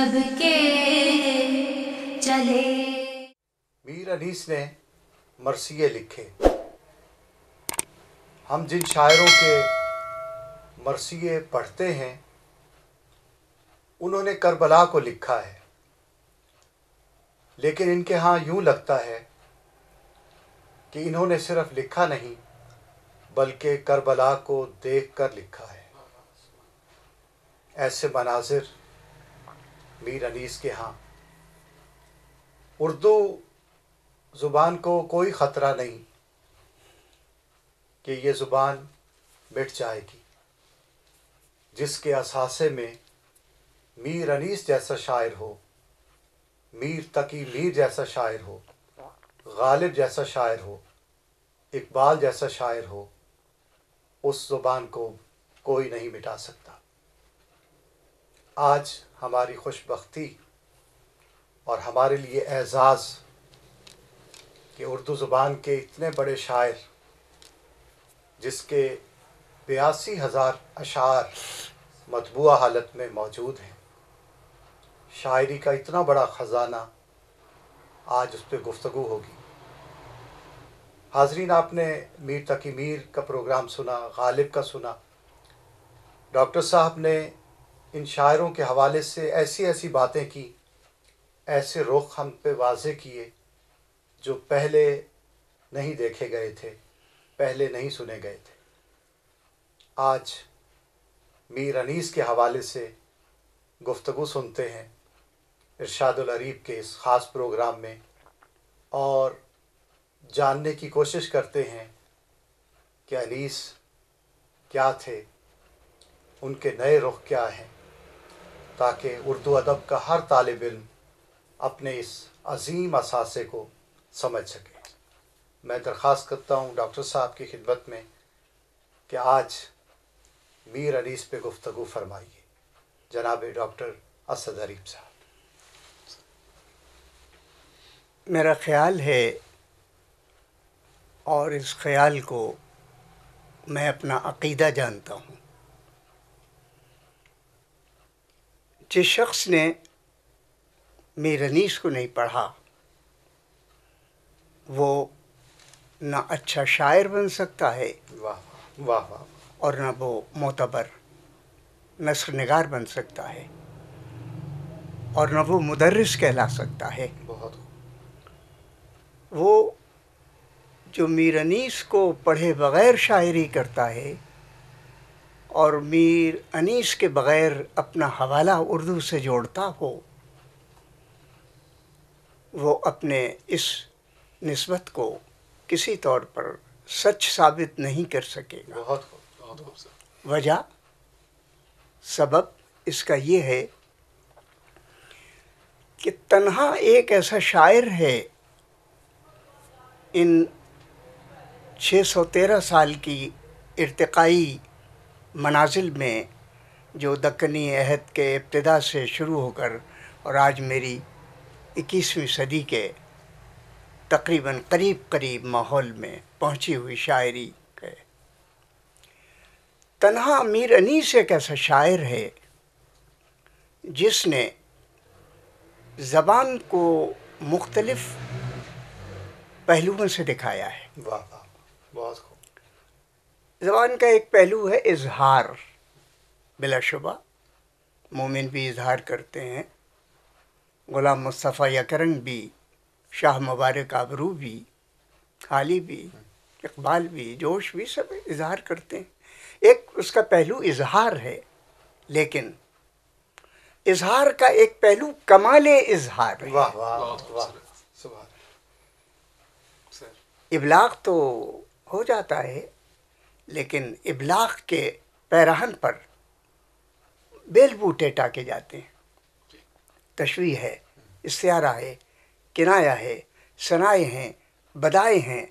सबके चले मीर अनीस ने मरसिए लिखे हम जिन शायरों के मरसिए पढ़ते हैं उन्होंने करबला को लिखा है लेकिन इनके यहाँ यूं लगता है कि इन्होंने सिर्फ लिखा नहीं बल्कि करबला को देख कर लिखा है ऐसे मनाजिर मीर अनीस के यहाँ उर्दू ज़ुबान को कोई ख़तरा नहीं कि ये ज़ुबान मिट जाएगी जिसके असासे में मीर अनीस जैसा शायर हो मीर तकी मीर जैसा शायर हो गालिब जैसा शायर हो इकबाल जैसा शायर हो उस ज़ुबान को कोई नहीं मिटा सकता आज हमारी खुशबी और हमारे लिए एज़ाज़ कि उर्दू ज़ुबान के इतने बड़े शायर जिसके बयासी हज़ार अशार मतबूा हालत में मौजूद हैं शायरी का इतना बड़ा ख़जाना आज उस पर गुफ्तु होगी हाजरीन आपने मीर तकी मीर का प्रोग्राम सुना गालिब का सुना डॉक्टर साहब ने इन शायरों के हवाले से ऐसी ऐसी बातें की ऐसे रुख हम पे वाजे किए जो पहले नहीं देखे गए थे पहले नहीं सुने गए थे आज मीर अनीस के हवाले से गुफ्तु सुनते हैं इरशादरीब के इस ख़ास प्रोग्राम में और जानने की कोशिश करते हैं कि अनीस क्या थे उनके नए रुख क्या हैं ताकि उर्दू अदब का हर तालब इम अपने इस अजीम असासे को समझ सके मैं दरख्वास्त करता हूँ डॉक्टर साहब की खिदमत में कि आज मीर अनीस पे गुफ्तु फरमाइए जनाब डॉक्टर असद अरीब साहब मेरा ख्याल है और इस ख्याल को मैं अपना अकीदा जानता हूँ जिस शख्स ने मेरनीस को नहीं पढ़ा वो ना अच्छा शायर बन सकता है वाह वाह वाह और ना वो मोतबर नसर नगार बन सकता है और ना वो मुदरस कहला सकता है बहुत वो जो मीरनीस को पढ़े बगैर शायरी करता है और मीर अनीस के बग़ैर अपना हवाला उर्दू से जोड़ता हो वो अपने इस नस्बत को किसी तौर पर सच साबित नहीं कर सकेगा बहुत वजह सबब इसका ये है कि तन्हा एक ऐसा शायर है इन 613 साल की इरतकाई मनाजिल में जो दक्कनी अहद के इब्तदा से शुरू होकर और आज मेरी इक्कीसवीं सदी के तकरीबन करीब करीब माहौल में पहुंची हुई शायरी के तनहा अमीर अनीस एक ऐसा शायर है जिसने ज़बान को मुख्तलफ़ पहलुओं से दिखाया है वाह वाह ज़बान का एक पहलू है इजहार बिलाशुबा मोमिन भी इजहार करते हैं गुलाम मुस्तफ़ा यकरंग भी शाह मुबारक आबरू भी खाली भी इकबाल भी जोश भी सब इजहार करते हैं एक उसका पहलू इजहार है लेकिन इजहार का एक पहलू कमाल इजहार है वाह वाह वाह इबलाग तो हो जाता है लेकिन इबलाग के पैराहन पर बेल बूटे टाके जाते हैं तशवी है इस्तारा है किनाया है सनाए हैं बदाए हैं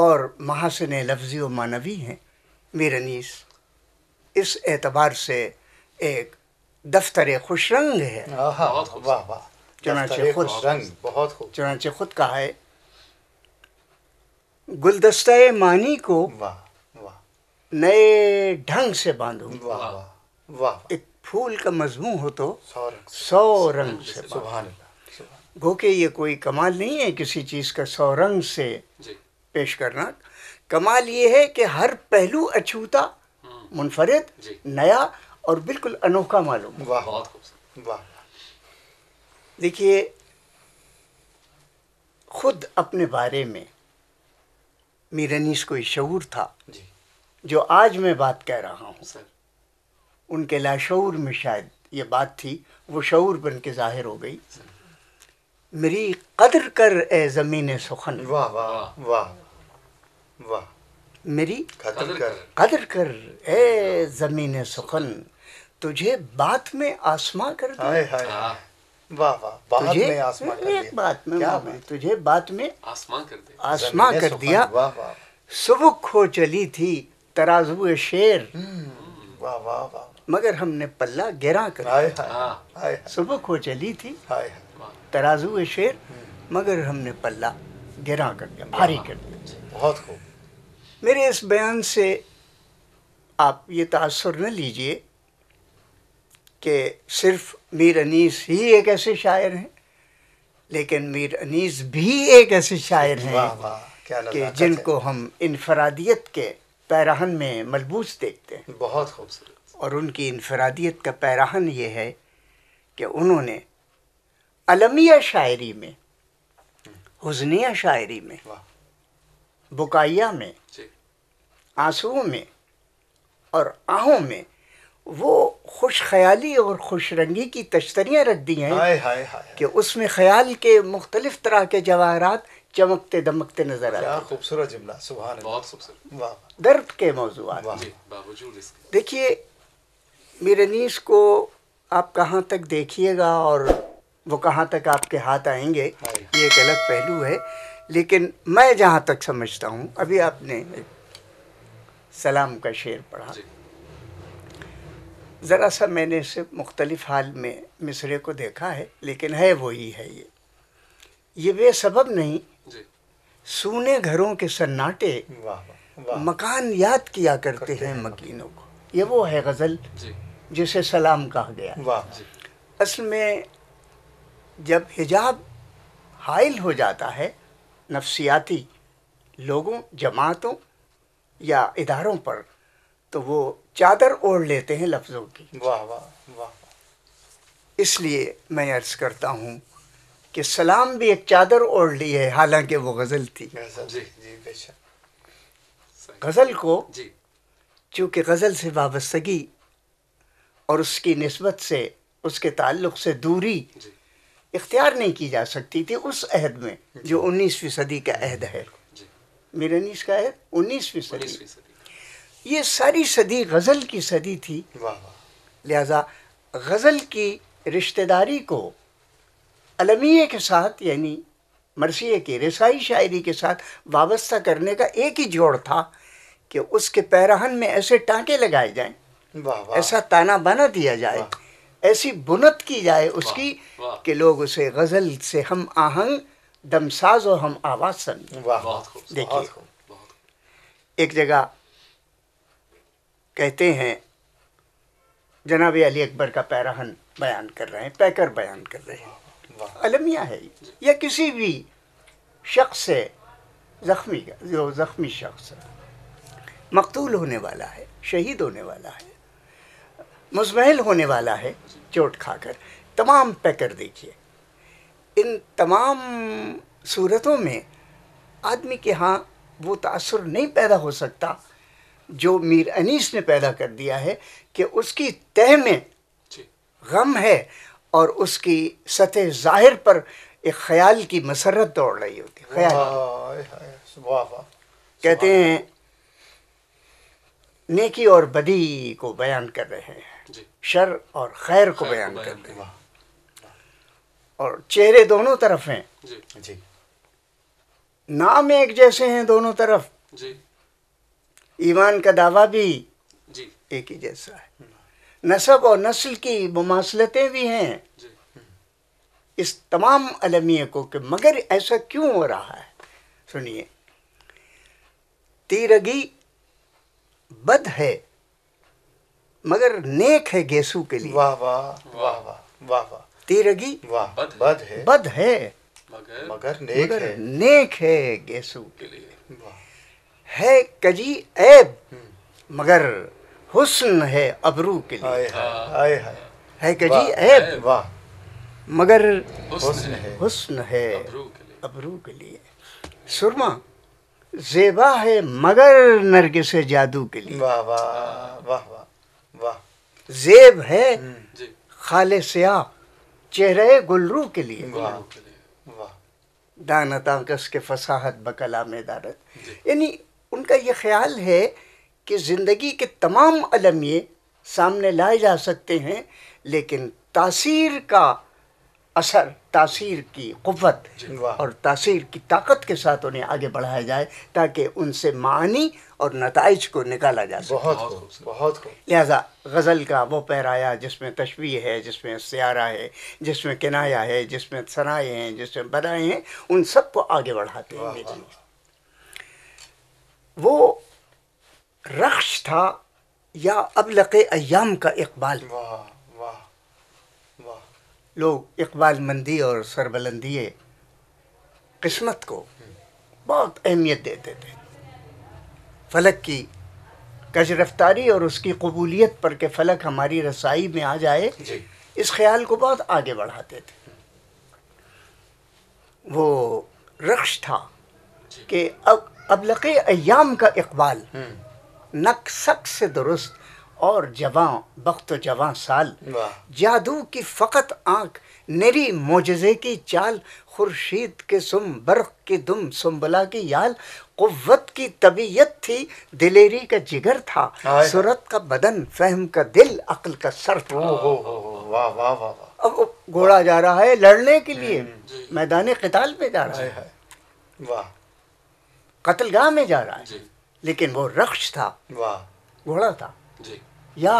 और महासन लफ्ज़ी व मानवी हैं मेरे नीस इस एतबार से एक दफ्तर खुश है चुनाचे खुद रंग बहुत खूब चुनाचे खुद कहा है गुलदस्ता मानी को वाह नए ढंग से बांधू वाह वाह एक फूल का मजमू हो तो सौ रंग से गो के ये कोई कमाल नहीं है किसी चीज़ का सौ रंग से पेश करना कमाल ये है कि हर पहलू अछूता हम्म। मुनफरद नया और बिल्कुल अनोखा मालूम वाह वाह देखिए खुद अपने बारे में मीरनीस को शूर था जी जो आज मैं बात कह रहा हूँ उनके लाशूर में शायद ये बात थी वो शूर बन के जाहिर हो गई मेरी कदर कर ए ज़मीन सुखन वाह वाह वाह वाह मेरी कदर कर कदर कर ए ज़मीन सुखन तुझे बात में आसमा कर हाय हाय हाँ। वाह वाह बात में आसमा कर दिया बात में क्या बात तुझे बात में आसमा कर दिया आसमा कर दिया वाह वाह सुबह खो चली थी तराजू है शेर हम्म, वाह वाह वाह मगर हमने पल्ला गिरा कर हाँ। सुबह को चली थी तराजू है शेर हम्म। मगर हमने पल्ला गिरा कर दिया भारी कर दिया बहुत खूब मेरे इस बयान से आप ये तासर न लीजिए कि सिर्फ मीर अनीस ही एक ऐसे शायर हैं लेकिन मीर अनीस भी एक ऐसे शायर हैं कि जिनको हम इनफरादियत के पैराहन में मलबूस देखते हैं बहुत खूबसूरत और उनकी इनफरादियत का पैराहन ये है कि उन्होंने अलमिया शायरी में हुजनिया शायरी में बुकाइया में आंसुओं में और आहों में वो खुश ख्याली और खुश रंगी की तश्तरियाँ रख दी हैं कि उसमें ख्याल के मुख्तलिफ तरह के जवाहरात चमकते दमकते नजर आते खूबसूरत जुमला सुबह बहुत खूबसूरत दर्द के मौजूद देखिए मेरे नीस को आप कहाँ तक देखिएगा और वो कहाँ तक आपके हाथ आएंगे हाँ ये एक अलग पहलू है लेकिन मैं जहाँ तक समझता हूँ अभी आपने सलाम का शेर पढ़ा ज़रा सा मैंने इसे मुख्तलिफ हाल में मिसरे को देखा है लेकिन है वो ही है ये ये वे सबब नहीं सूने घरों के सन्नाटे मकान याद किया करते हैं मकीनों को ये वो है गज़ल जिसे सलाम कहा गया असल में जब हिजाब हाइल हो जाता है नफ्सियाती लोगों जमातों या इदारों पर तो वो चादर ओढ़ लेते हैं लफ्ज़ों की वाह वाह वाह इसलिए मैं अर्ज़ करता हूँ कि सलाम भी एक चादर ओढ़ ली है हालांकि वो गज़ल थी हाँ, गज़ल को चूंकि गज़ल से वाबस्तगी और उसकी नस्बत से उसके ताल्लुक से दूरी इख्तियार नहीं की जा सकती थी उस अहद में जो उन्नीसवीं सदी का अहद है मिलनीस का अहद उन्नीसवीं सदी ये सारी सदी गज़ल की सदी थी लिहाजा गज़ल की रिश्तेदारी को अलमिए के साथ यानी मरसिए की रसाई शायरी के साथ वाबस्ता करने का एक ही जोड़ था कि उसके पैराहन में ऐसे टाँके लगाए जाएं ऐसा ताना बना दिया जाए ऐसी बुनत की जाए उसकी कि लोग उसे गज़ल से हम आहंग दमसाज और हम आवाज़ समझें देखिए एक जगह कहते हैं जनाब अली अकबर का पैराहन बयान कर रहे हैं पैकर बयान कर रहे हैं अलमिया है या किसी भी शख्स है ज़ख्मी का जो ज़ख्मी शख्स है मकतूल होने वाला है शहीद होने वाला है मुजमहल होने वाला है चोट खाकर तमाम पैकर देखिए इन तमाम सूरतों में आदमी के यहाँ वो तासर नहीं पैदा हो सकता जो मीर अनीस ने पैदा कर दिया है कि उसकी तह में गम है और उसकी सतह ज़ाहिर पर एक ख्याल की मसरत दौड़ रही होती ख्याल कहते हैं नेकी और बदी को बयान कर रहे हैं शर और खैर को बयान कर रहे हैं और चेहरे दोनों तरफ हैं जी नाम एक जैसे हैं दोनों तरफ जी ईमान का दावा भी जी एक ही जैसा है नसब और नस्ल की मुमासलतें भी हैं इस तमाम अलमिया को कि मगर ऐसा क्यों हो रहा है सुनिए तीरगी बद है मगर नेक है गेसू के लिए वाह वाह वाह वाह वाह वाह तीरगी वाह बद, बद है बद है मगर मगर नेक है नेक है गेसू के लिए है कजी ऐब हम्म। मगर हुस्न है अबरू के लिए आए हाँ। हाय हाय है कि जी है वाह मगर हुस्न है हुस्न है अबरू के लिए सुरमा जेबा है मगर नरगिस जादू के लिए वाह वाह वाह वाह वाह जेब है हम्म। खाले स्या चेहरे गुलरू के लिए वाह दानता कस के फसाहत बकला में दारत यानी उनका ये ख्याल है कि ज़िंदगी के तमाम अलमिये सामने लाए जा सकते हैं लेकिन तासीर का असर तासीर की क़वत और तासीर की ताकत के साथ उन्हें आगे बढ़ाया जाए ताकि उनसे मानी और नतज को निकाला जा सके बहुत बहुत लिहाजा गज़ल का वो पैराया जिसमें तशवी है जिसमें सियारा है जिसमें किनाया है जिसमें सराए हैं जिसमें बनाए हैं उन सबको आगे बढ़ाते हैं वो रक्ष था या अबलक अयाम का इकबाल वाह वाह वाह लोग इकबाल मंदी और सरबलंदी किस्मत को बहुत अहमियत देते थे फलक की कश रफ्तारी और उसकी कबूलियत पर के फलक हमारी रसाई में आ जाए इस ख्याल को बहुत आगे बढ़ाते थे वो रक्ष था कि अब अबलक अयाम का इकबाल हम्म। नक नक्शक से दुरुस्त और जवां बख्त जवां साल जादू की फ़कत आंख नेरी मोजे की चाल खुर्शीद के सुम बर्फ की दुम सुम्बला की याल कुत की तबीयत थी दिलेरी का जिगर था सूरत का बदन फहम का दिल अकल का सर था अब घोड़ा जा रहा है लड़ने के लिए हम्म, मैदान कताल पे जा रहा है वाह में जा रहा है लेकिन वो रक्ष था घोड़ा था जी या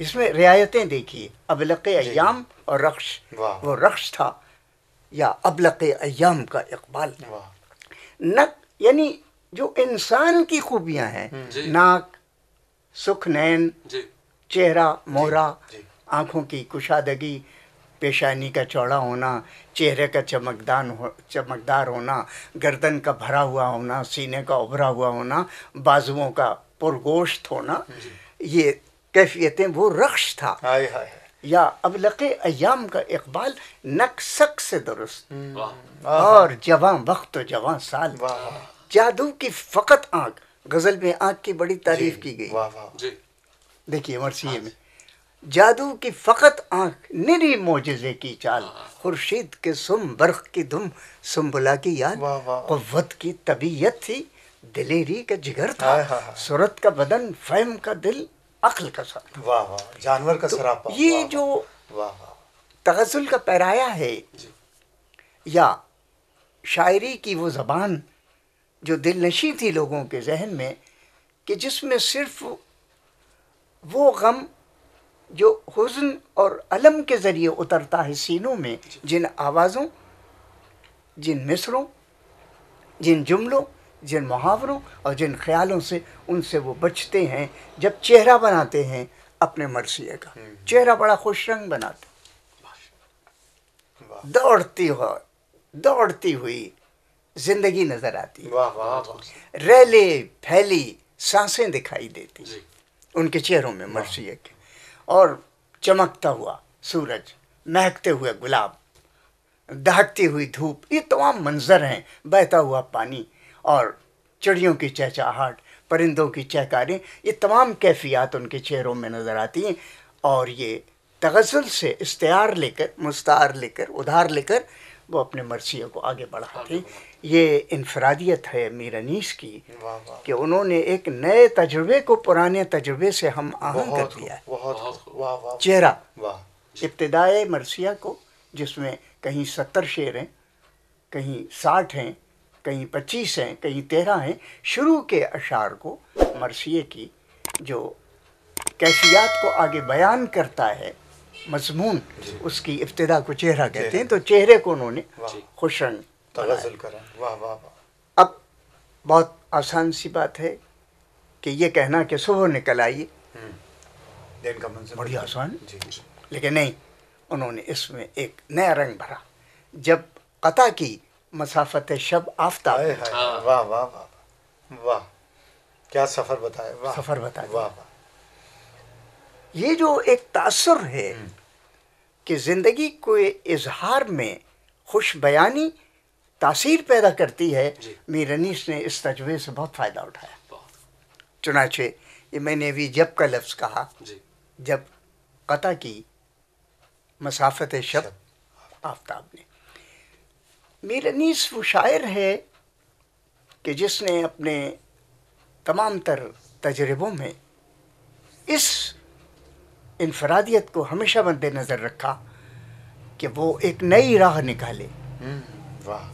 इसमें रियायतें देखिए अबलक अयाम और रक्ष वो रक्ष था या अबलक अयाम का इकबाल न यानी जो इंसान की खूबियां हैं हम्म। नाक सुख नैन चेहरा मोहरा आंखों की कुशादगी पेशानी का चौड़ा होना चेहरे का चमकदान हो चमकदार होना गर्दन का भरा हुआ होना सीने का उभरा हुआ होना बाजुओं का पुरगोश्त होना ये कैफियतें वो रक्ष था हाय हाय या अबलक अयाम का इकबाल नक्सक से दुरुस्त हम्म। और जवान वक्त जवान साल जादू की फकत आँख गजल में आँख की बड़ी तारीफ की गई देखिए मरसिए में जादू की फकत आंख निरी मोजे की चाल हाँ। खुर्शीद के सुम बर्ख की धुम सुम्बुला की याद कुत की तबीयत थी दिलेरी का जिगर था सूरत का बदन फहम का दिल अकल का सर वाह जानवर का तो सरापा ये जो वाह तगजुल का पैराया है या शायरी की वो ज़बान जो दिल नशी थी लोगों के जहन में कि जिसमें सिर्फ वो गम जो हुजन और अलम के ज़रिए उतरता है सीनों में जिन आवाज़ों जिन मिसरों जिन जुमलों जिन मुहावरों और जिन ख्यालों से उनसे वो बचते हैं जब चेहरा बनाते हैं अपने मरसिए का हम्म। चेहरा बड़ा खुश रंग बनाते दौड़ती हो दौड़ती हुई जिंदगी नजर आती है रैले फैली सांसें दिखाई देती उनके चेहरों में मरसिए के और चमकता हुआ सूरज महकते हुए गुलाब दहकती हुई धूप ये तमाम मंजर हैं बहता हुआ पानी और चिड़ियों की चहचाहट परिंदों की चहकारें ये तमाम कैफियात उनके चेहरों में नज़र आती हैं और ये तगज़ल से इश्तार लेकर मुस्तार लेकर उधार लेकर वो अपने मरसियों को आगे बढ़ाते हैं ये इनफरादियत है मीर अनीस की कि उन्होंने एक नए तजुर्बे को पुराने तजुर्बे से हम आह कर दिया चेहरा इब्तदाए मरसिया को जिसमें कहीं सत्तर शेर हैं कहीं साठ हैं कहीं पच्चीस हैं कहीं तेरह हैं शुरू के अशार को मरसिए की जो कैफियत को आगे बयान करता है मजमून उसकी इब्तदा को चेहरा कहते हैं तो चेहरे को उन्होंने खुश रंग तगजल तो करें वाह वाह वाह अब बहुत आसान सी बात है कि ये कहना कि सुबह निकल आइए हम्म। दिन का मंजर बड़ी आसान लेकिन नहीं उन्होंने इसमें एक नया रंग भरा जब कता की मसाफत शब आफ्ताब हाँ। वाह वाह वाह वाह क्या सफ़र बताए वाह सफ़र बताए वाह वाह ये जो एक तासर है हम्म। कि ज़िंदगी को इजहार में खुश बयानी तासीर पैदा करती है मीरनीस ने इस तजुबे से बहुत फ़ायदा उठाया चुनाचे ये मैंने अभी जब का लफ्ज़ कहा जब कता की मसाफत शब आफ्ताब ने मीरनीस वो शायर है कि जिसने अपने तमाम तर तजर्बों में इस इनफरादियत को हमेशा नज़र रखा कि वो एक नई राह निकाले हम्म, वाह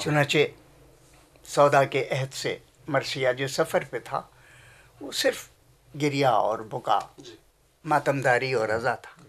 चुनाचे सौदा के अहद से मरसिया जो सफ़र पे था वो सिर्फ गिरिया और बुका मातमदारी और रज़ा था